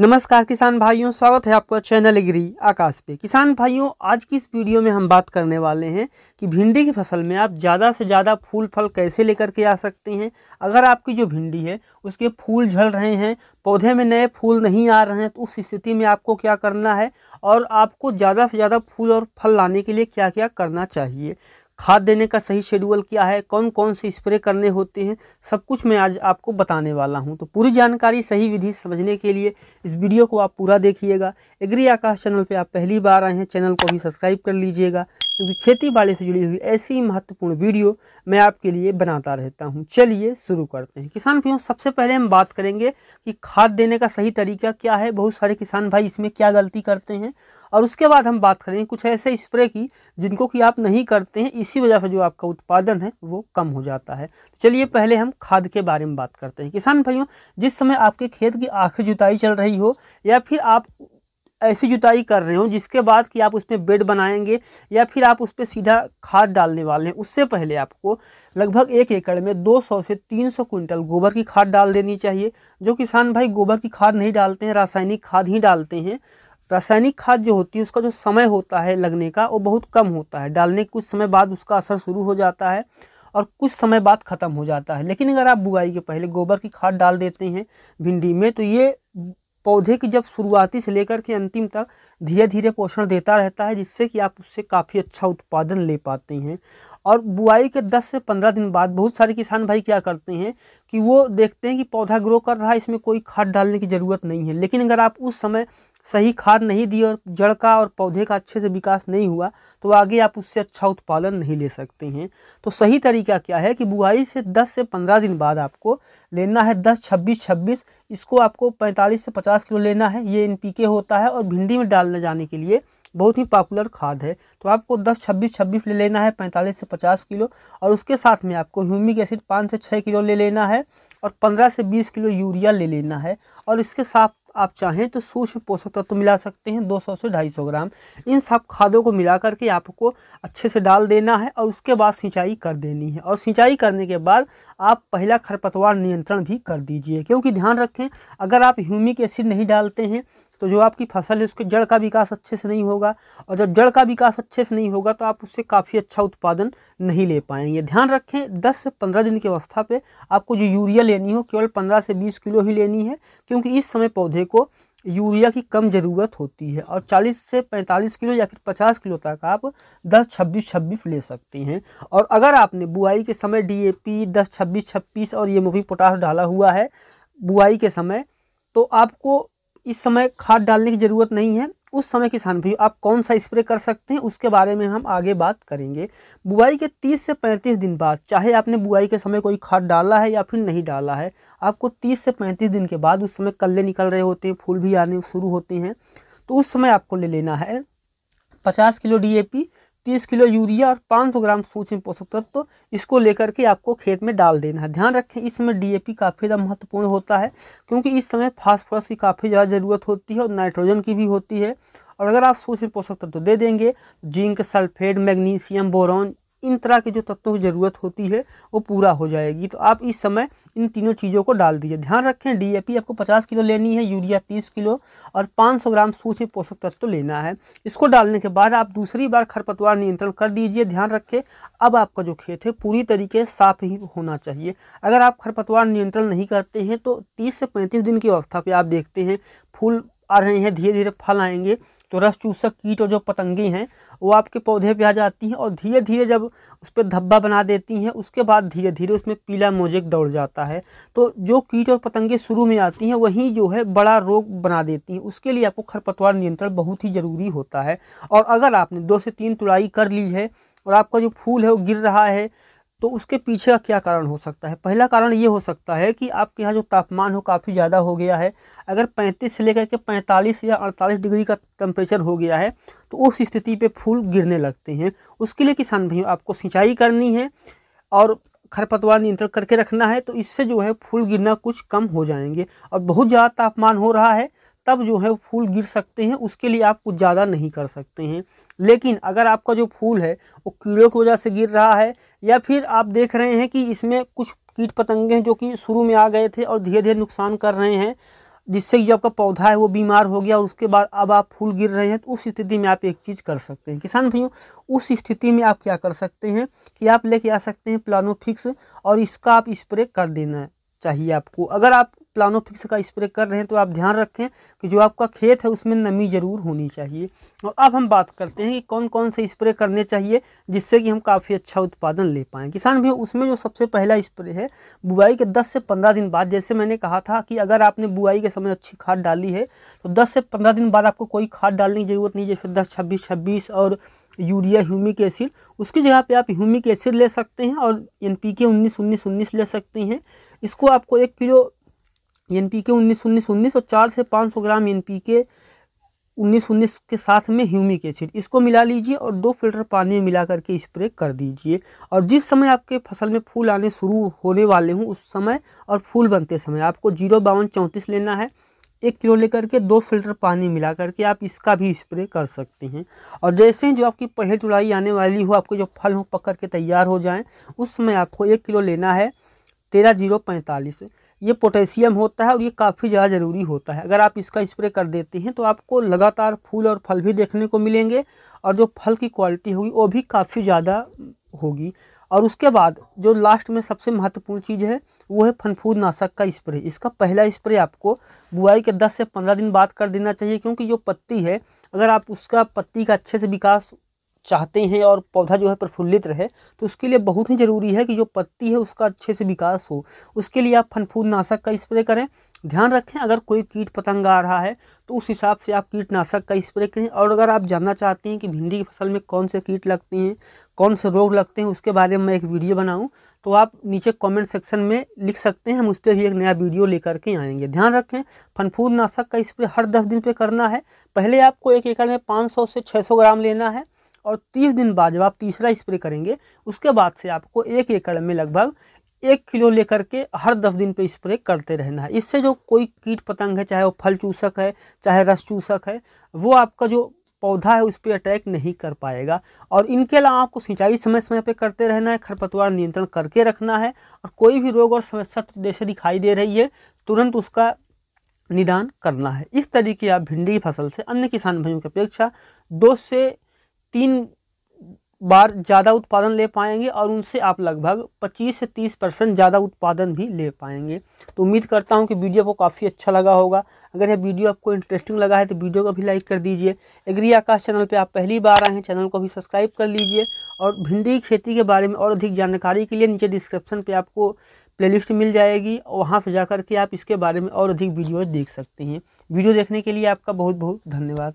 नमस्कार किसान भाइयों स्वागत है आपका चैनल एग्री आकाश पे किसान भाइयों आज की इस वीडियो में हम बात करने वाले हैं कि भिंडी की फसल में आप ज़्यादा से ज़्यादा फूल फल कैसे लेकर के आ सकते हैं अगर आपकी जो भिंडी है उसके फूल झल रहे हैं पौधे में नए फूल नहीं आ रहे हैं तो उस स्थिति में आपको क्या करना है और आपको ज़्यादा से ज़्यादा फूल और फल लाने के लिए क्या क्या करना चाहिए खाद देने का सही शेड्यूल क्या है कौन कौन से स्प्रे करने होते हैं सब कुछ मैं आज आपको बताने वाला हूं तो पूरी जानकारी सही विधि समझने के लिए इस वीडियो को आप पूरा देखिएगा एग्री आकाश चैनल पे आप पहली बार आए हैं चैनल को भी सब्सक्राइब कर लीजिएगा क्योंकि खेती बाड़ी से जुड़ी हुई ऐसी महत्वपूर्ण वीडियो मैं आपके लिए बनाता रहता हूँ चलिए शुरू करते हैं किसान भाइयों सबसे पहले हम बात करेंगे कि खाद देने का सही तरीका क्या है बहुत सारे किसान भाई इसमें क्या गलती करते हैं और उसके बाद हम बात करेंगे कुछ ऐसे स्प्रे की जिनको कि आप नहीं करते हैं इसी वजह से जो आपका उत्पादन है वो कम हो जाता है चलिए पहले हम खाद के बारे में बात करते हैं किसान भाइयों जिस समय आपके खेत की आँखें जुताई चल रही हो या फिर आप ऐसी जुताई कर रहे हो जिसके बाद कि आप उसमें बेड बनाएंगे या फिर आप उस पर सीधा खाद डालने वाले हैं उससे पहले आपको लगभग एक एकड़ में 200 से 300 क्विंटल गोबर की खाद डाल देनी चाहिए जो किसान भाई गोबर की खाद नहीं डालते हैं रासायनिक खाद ही डालते हैं रासायनिक खाद जो होती है उसका जो समय होता है लगने का वो बहुत कम होता है डालने के कुछ समय बाद उसका असर शुरू हो जाता है और कुछ समय बाद ख़त्म हो जाता है लेकिन अगर आप बुआई के पहले गोबर की खाद डाल देते हैं भिंडी में तो ये पौधे की जब शुरुआती से लेकर के अंतिम तक धीरे धीरे पोषण देता रहता है जिससे कि आप उससे काफ़ी अच्छा उत्पादन ले पाते हैं और बुआई के 10 से 15 दिन बाद बहुत सारे किसान भाई क्या करते हैं कि वो देखते हैं कि पौधा ग्रो कर रहा है इसमें कोई खाद डालने की ज़रूरत नहीं है लेकिन अगर आप उस समय सही खाद नहीं दी और जड़ का और पौधे का अच्छे से विकास नहीं हुआ तो आगे आप उससे अच्छा उत्पादन नहीं ले सकते हैं तो सही तरीका क्या है कि बुआई से 10 से 15 दिन बाद आपको लेना है 10 26 26 इसको आपको 45 से 50 किलो लेना है ये एन होता है और भिंडी में डालने जाने के लिए बहुत ही पॉपुलर खाद है तो आपको 10 छब्बीस छब्बीस ले लेना है 45 से 50 किलो और उसके साथ में आपको ह्यूमिक एसिड 5 से 6 किलो ले लेना है और 15 से 20 किलो यूरिया ले लेना है और इसके साथ आप चाहें तो सूक्ष्म पोषक तत्व तो मिला सकते हैं 200 से 250 ग्राम इन सब खादों को मिला करके आपको अच्छे से डाल देना है और उसके बाद सिंचाई कर देनी है और सिंचाई करने के बाद आप पहला खरपतवार नियंत्रण भी कर दीजिए क्योंकि ध्यान रखें अगर आप ह्यूमिक एसिड नहीं डालते हैं तो जो आपकी फसल है उसके जड़ का विकास अच्छे से नहीं होगा और जब जड़ का विकास अच्छे से नहीं होगा तो आप उससे काफ़ी अच्छा उत्पादन नहीं ले पाएंगे ध्यान रखें 10 से 15 दिन की अवस्था पे आपको जो यूरिया लेनी हो केवल 15 से 20 किलो ही लेनी है क्योंकि इस समय पौधे को यूरिया की कम ज़रूरत होती है और 40 से 45 किलो या फिर 50 किलो तक आप 10 छब्बीस छब्बीस ले सकते हैं और अगर आपने बुआई के समय डीएपी 10 छब्बीस छब्बीस और ये मुफी पोटास डाला हुआ है बुआई के समय तो आपको इस समय खाद डालने की ज़रूरत नहीं है उस समय किसान भाई आप कौन सा स्प्रे कर सकते हैं उसके बारे में हम आगे बात करेंगे बुआई के 30 से 35 दिन बाद चाहे आपने बुआई के समय कोई खाद डाला है या फिर नहीं डाला है आपको 30 से 35 दिन के बाद उस समय कल्ले निकल रहे होते हैं फूल भी आने शुरू होते हैं तो उस समय आपको ले लेना है पचास किलो डी तीस किलो यूरिया और पाँच सौ ग्राम सूक्ष्म पोषक तत्व तो इसको लेकर के आपको खेत में डाल देना है ध्यान रखें इस समय डीएपी काफ़ी ज़्यादा महत्वपूर्ण होता है क्योंकि इस समय फास्फोरस की काफ़ी ज़्यादा ज़रूरत होती है और नाइट्रोजन की भी होती है और अगर आप सूक्ष्म पोषक तत्व दे देंगे जिंक सल्फेट मैग्नीशियम बोरॉन इन तरह के जो तत्वों की ज़रूरत होती है वो पूरा हो जाएगी तो आप इस समय इन तीनों चीज़ों को डाल दीजिए ध्यान रखें डीएपी आपको 50 किलो लेनी है यूरिया 30 किलो और 500 ग्राम सूक्ष्म पोषक तत्व तो लेना है इसको डालने के बाद आप दूसरी बार खरपतवार नियंत्रण कर दीजिए ध्यान रखें अब आपका जो खेत है पूरी तरीके से साफ ही होना चाहिए अगर आप खरपतवार नियंत्रण नहीं करते हैं तो तीस से पैंतीस दिन की अवस्था पर आप देखते हैं फूल आ रहे हैं धीरे धीरे फल आएंगे तो रस चूसक कीट और जो पतंगे हैं वो आपके पौधे पे आ जाती हैं और धीरे धीरे जब उस पर धब्बा बना देती हैं उसके बाद धीरे धीरे उसमें पीला मोजेक दौड़ जाता है तो जो कीट और पतंगे शुरू में आती हैं वहीं जो है बड़ा रोग बना देती हैं उसके लिए आपको खरपतवार नियंत्रण बहुत ही ज़रूरी होता है और अगर आपने दो से तीन तुड़ाई कर ली है और आपका जो फूल है वो गिर रहा है तो उसके पीछे का क्या कारण हो सकता है पहला कारण ये हो सकता है कि आपके यहाँ जो तापमान हो काफ़ी ज़्यादा हो गया है अगर 35 से लेकर के 45 या 48 डिग्री का टेम्परेचर हो गया है तो उस स्थिति पे फूल गिरने लगते हैं उसके लिए किसान भाइयों आपको सिंचाई करनी है और खरपतवार नियंत्रण करके रखना है तो इससे जो है फूल गिरना कुछ कम हो जाएंगे और बहुत ज़्यादा तापमान हो रहा है तब जो है फूल गिर सकते हैं उसके लिए आप कुछ ज़्यादा नहीं कर सकते हैं लेकिन अगर आपका जो फूल है वो कीड़ों की वजह से गिर रहा है या फिर आप देख रहे हैं कि इसमें कुछ कीट पतंगे हैं जो कि शुरू में आ गए थे और धीरे धीरे नुकसान कर रहे हैं जिससे जो आपका पौधा है वो बीमार हो गया और उसके बाद अब आप फूल गिर रहे हैं तो उस स्थिति में आप एक चीज़ कर सकते हैं किसान भाइयों उस स्थिति में आप क्या कर सकते हैं कि आप लेके आ सकते हैं प्लानो फिक्स और इसका आप स्प्रे कर देना चाहिए आपको अगर आप प्लानोफिक्स का स्प्रे कर रहे हैं तो आप ध्यान रखें कि जो आपका खेत है उसमें नमी ज़रूर होनी चाहिए और अब हम बात करते हैं कि कौन कौन से स्प्रे करने चाहिए जिससे कि हम काफ़ी अच्छा उत्पादन ले पाएँ किसान भी उसमें जो सबसे पहला स्प्रे है बुआई के दस से पंद्रह दिन बाद जैसे मैंने कहा था कि अगर आपने बुआई के समय अच्छी खाद डाली है तो दस से पंद्रह दिन बाद आपको कोई खाद डालने की ज़रूरत नहीं जैसे दस छब्बीस छब्बीस और यूरिया ह्यूमिक एसिड उसकी जगह पे आप ह्यूमिक एसिड ले सकते हैं और एन पी के उन्नीस उन्नीस उन्नीस ले सकते हैं इसको आपको एक किलो एन पी के उन्नीस उन्नीस उन्नीस और चार से पाँच सौ ग्राम एन पी के उन्नीस उन्नीस के साथ में ह्यूमिक एसिड इसको मिला लीजिए और दो फिल्टर पानी में मिला करके स्प्रे कर दीजिए और जिस समय आपके फसल में फूल आने शुरू होने वाले हों उस समय और फूल बनते समय आपको जीरो बावन चौंतीस लेना है एक किलो लेकर के दो फिल्टर पानी मिला करके आप इसका भी स्प्रे कर सकते हैं और जैसे ही जो आपकी पहली चुड़ाई आने वाली हो आपके जो फल हो पक करके तैयार हो जाएँ उस समय आपको एक किलो लेना है तेरह जीरो पैंतालीस ये पोटेशियम होता है और ये काफ़ी ज़्यादा ज़रूरी होता है अगर आप इसका स्प्रे कर देते हैं तो आपको लगातार फूल और फल भी देखने को मिलेंगे और जो फल की क्वालिटी होगी वो भी काफ़ी ज़्यादा होगी और उसके बाद जो लास्ट में सबसे महत्वपूर्ण चीज़ है वो है फनफूद नाशक का स्प्रे इसका पहला स्प्रे आपको बुआई के 10 से 15 दिन बाद कर देना चाहिए क्योंकि जो पत्ती है अगर आप उसका पत्ती का अच्छे से विकास चाहते हैं और पौधा जो है प्रफुल्लित रहे तो उसके लिए बहुत ही ज़रूरी है कि जो पत्ती है उसका अच्छे से विकास हो उसके लिए आप फनफूदनाशक का स्प्रे करें ध्यान रखें अगर कोई कीट पतंग आ रहा है तो उस हिसाब से आप कीटनाशक का स्प्रे करें और अगर आप जानना चाहते हैं कि भिंडी की फसल में कौन से कीट लगते हैं कौन से रोग लगते हैं उसके बारे में मैं एक वीडियो बनाऊं तो आप नीचे कमेंट सेक्शन में लिख सकते हैं हम उस पर भी एक नया वीडियो लेकर के आएंगे ध्यान रखें फनफूद नाशक का स्प्रे हर दस दिन पर करना है पहले आपको एक एकड़ में पाँच से छः ग्राम लेना है और तीस दिन बाद जब आप तीसरा स्प्रे करेंगे उसके बाद से आपको एक एकड़ में लगभग एक किलो लेकर के हर दस दिन पे स्प्रे करते रहना है इससे जो कोई कीट पतंग है चाहे वो फल चूसक है चाहे रस चूसक है वो आपका जो पौधा है उस पर अटैक नहीं कर पाएगा और इनके अलावा आपको सिंचाई समय समय पर करते रहना है खरपतवार नियंत्रण करके रखना है और कोई भी रोग और समस्या तो जैसे दिखाई दे रही है तुरंत उसका निदान करना है इस तरीके आप भिंडी की फसल से अन्य किसान भाइयों की अपेक्षा दो से तीन बार ज़्यादा उत्पादन ले पाएंगे और उनसे आप लगभग 25 से 30 परसेंट ज़्यादा उत्पादन भी ले पाएंगे तो उम्मीद करता हूँ कि वीडियो को काफ़ी अच्छा लगा होगा अगर यह वीडियो आपको इंटरेस्टिंग लगा है तो वीडियो को भी लाइक कर दीजिए एग्री आकाश चैनल पर आप पहली बार आए हैं चैनल को भी सब्सक्राइब कर लीजिए और भिंडी की खेती के बारे में और अधिक जानकारी के लिए नीचे डिस्क्रिप्शन पर आपको प्ले मिल जाएगी और वहाँ पर जाकर के आप इसके बारे में और अधिक वीडियो देख सकते हैं वीडियो देखने के लिए आपका बहुत बहुत धन्यवाद